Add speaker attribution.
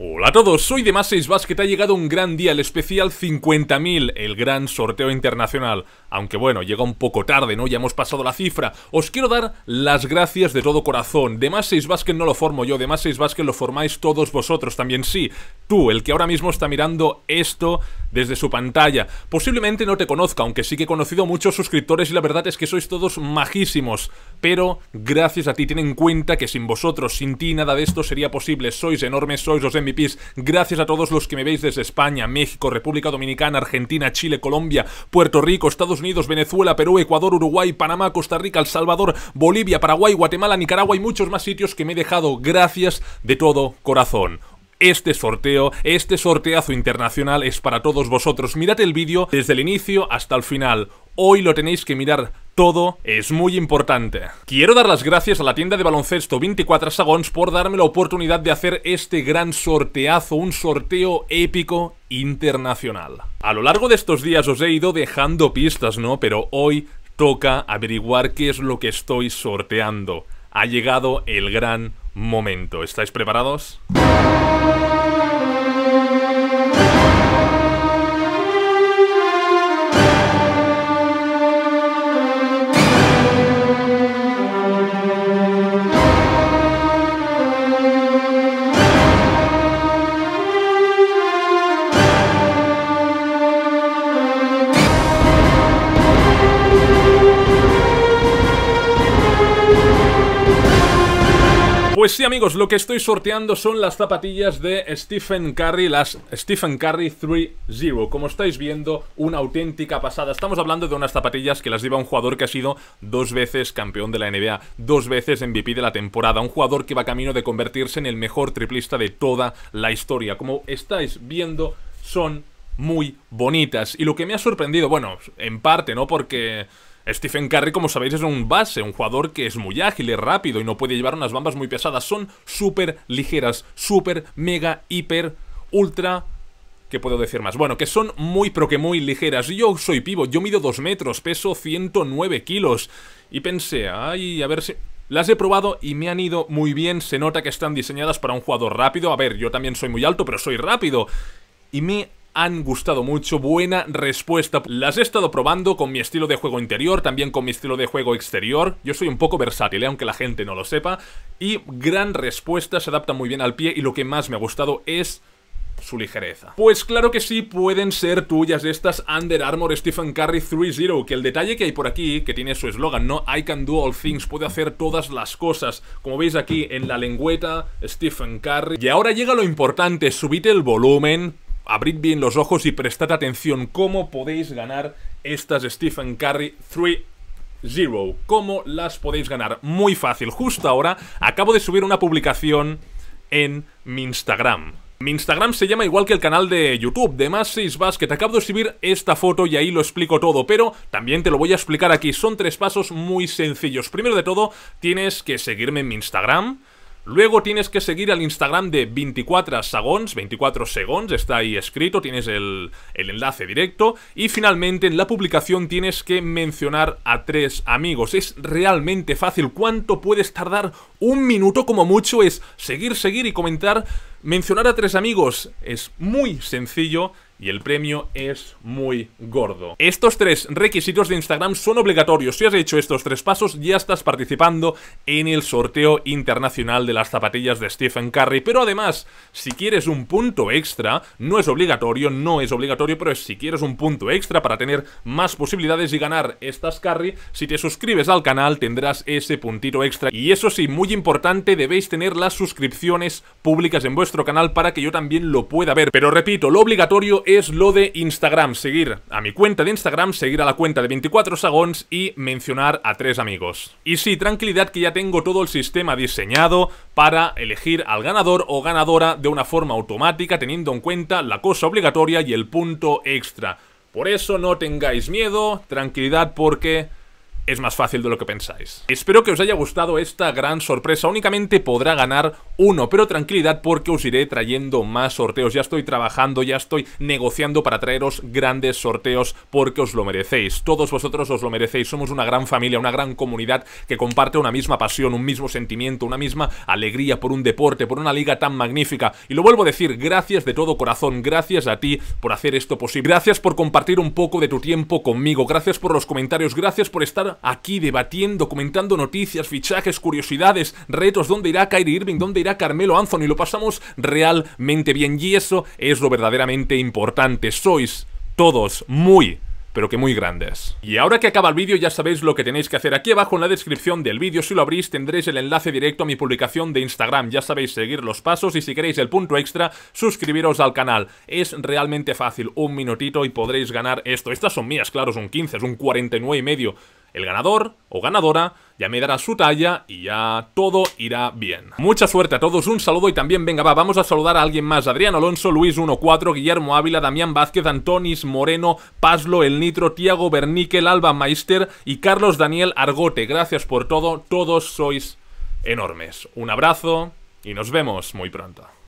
Speaker 1: Hola a todos, soy 6 Basket, ha llegado un gran día, el especial 50.000, el gran sorteo internacional. Aunque bueno, llega un poco tarde, ¿no? Ya hemos pasado la cifra. Os quiero dar las gracias de todo corazón. 6 Basket no lo formo yo, 6 Basket lo formáis todos vosotros también, sí. Tú, el que ahora mismo está mirando esto desde su pantalla. Posiblemente no te conozca, aunque sí que he conocido muchos suscriptores y la verdad es que sois todos majísimos. Pero gracias a ti, ten en cuenta que sin vosotros, sin ti, nada de esto sería posible. Sois enormes, sois los MVPs. Gracias a todos los que me veis desde España, México, República Dominicana, Argentina, Chile, Colombia, Puerto Rico, Estados Unidos, Venezuela, Perú, Ecuador, Uruguay, Panamá, Costa Rica, El Salvador, Bolivia, Paraguay, Guatemala, Nicaragua y muchos más sitios que me he dejado. Gracias de todo corazón este sorteo, este sorteazo internacional es para todos vosotros. Mirad el vídeo desde el inicio hasta el final. Hoy lo tenéis que mirar todo es muy importante. Quiero dar las gracias a la tienda de baloncesto 24 Sagons por darme la oportunidad de hacer este gran sorteazo, un sorteo épico internacional. A lo largo de estos días os he ido dejando pistas, ¿no? Pero hoy toca averiguar qué es lo que estoy sorteando. Ha llegado el gran momento. ¿Estáis preparados? Pues sí amigos, lo que estoy sorteando son las zapatillas de Stephen Curry, las Stephen Curry 3-0 Como estáis viendo, una auténtica pasada Estamos hablando de unas zapatillas que las lleva un jugador que ha sido dos veces campeón de la NBA Dos veces MVP de la temporada Un jugador que va camino de convertirse en el mejor triplista de toda la historia Como estáis viendo, son muy bonitas Y lo que me ha sorprendido, bueno, en parte, ¿no? Porque... Stephen Curry, como sabéis, es un base, un jugador que es muy ágil, es rápido y no puede llevar unas bambas muy pesadas. Son súper ligeras, súper, mega, hiper, ultra... ¿Qué puedo decir más? Bueno, que son muy, pero que muy ligeras. Yo soy pivo, yo mido 2 metros, peso 109 kilos. Y pensé, ay, a ver si... Las he probado y me han ido muy bien. Se nota que están diseñadas para un jugador rápido. A ver, yo también soy muy alto, pero soy rápido. Y me han gustado mucho, buena respuesta. Las he estado probando con mi estilo de juego interior, también con mi estilo de juego exterior. Yo soy un poco versátil, ¿eh? aunque la gente no lo sepa. Y gran respuesta, se adapta muy bien al pie y lo que más me ha gustado es su ligereza. Pues claro que sí, pueden ser tuyas estas Under Armour Stephen Curry 3-0, que el detalle que hay por aquí, que tiene su eslogan, ¿no? I can do all things, puede hacer todas las cosas. Como veis aquí en la lengüeta, Stephen Curry. Y ahora llega lo importante, subite el volumen, abrid bien los ojos y prestad atención cómo podéis ganar estas Stephen Curry 3 Zero. ¿Cómo las podéis ganar? Muy fácil. Justo ahora acabo de subir una publicación en mi Instagram. Mi Instagram se llama igual que el canal de YouTube, de Más 6 Basket. Acabo de subir esta foto y ahí lo explico todo, pero también te lo voy a explicar aquí. Son tres pasos muy sencillos. Primero de todo, tienes que seguirme en mi Instagram Luego tienes que seguir al Instagram de 24 Sagons, 24 Segons, está ahí escrito, tienes el, el, enlace directo. Y finalmente en la publicación tienes que mencionar a tres amigos. Es realmente fácil. ¿Cuánto puedes tardar? Un minuto como mucho es seguir, seguir y comentar. Mencionar a tres amigos es muy sencillo y el premio es muy gordo. Estos tres requisitos de Instagram son obligatorios. Si has hecho estos tres pasos, ya estás participando en el sorteo internacional de las zapatillas de Stephen Curry. Pero además, si quieres un punto extra, no es obligatorio, no es obligatorio, pero si quieres un punto extra para tener más posibilidades y ganar estas Curry, si te suscribes al canal tendrás ese puntito extra. Y eso sí, muy importante, debéis tener las suscripciones públicas en vuestro canal para que yo también lo pueda ver. Pero repito, lo obligatorio es es lo de Instagram. Seguir a mi cuenta de Instagram, seguir a la cuenta de 24 Sagons y mencionar a tres amigos. Y sí, tranquilidad que ya tengo todo el sistema diseñado para elegir al ganador o ganadora de una forma automática teniendo en cuenta la cosa obligatoria y el punto extra. Por eso no tengáis miedo, tranquilidad porque es más fácil de lo que pensáis. Espero que os haya gustado esta gran sorpresa, únicamente podrá ganar uno, pero tranquilidad porque os iré trayendo más sorteos, ya estoy trabajando, ya estoy negociando para traeros grandes sorteos porque os lo merecéis, todos vosotros os lo merecéis, somos una gran familia, una gran comunidad que comparte una misma pasión, un mismo sentimiento, una misma alegría por un deporte, por una liga tan magnífica, y lo vuelvo a decir, gracias de todo corazón, gracias a ti por hacer esto posible, gracias por compartir un poco de tu tiempo conmigo, gracias por los comentarios, gracias por estar aquí debatiendo, comentando noticias, fichajes, curiosidades, retos, dónde irá Kyrie Irving, dónde irá Carmelo Anthony, lo pasamos realmente bien y eso es lo verdaderamente importante. Sois todos muy, pero que muy grandes. Y ahora que acaba el vídeo ya sabéis lo que tenéis que hacer. Aquí abajo en la descripción del vídeo, si lo abrís, tendréis el enlace directo a mi publicación de Instagram. Ya sabéis seguir los pasos y si queréis el punto extra, suscribiros al canal. Es realmente fácil, un minutito y podréis ganar esto. Estas son mías, claro, son 15, es un 49 y medio. El ganador o ganadora ya me dará su talla y ya todo irá bien. Mucha suerte a todos, un saludo y también venga va, vamos a saludar a alguien más. Adrián Alonso, Luis 14, Guillermo Ávila, Damián Vázquez, Antonis Moreno, Paslo, El Nitro, Tiago Berníquel, Alba Meister y Carlos Daniel Argote. Gracias por todo, todos sois enormes. Un abrazo y nos vemos muy pronto.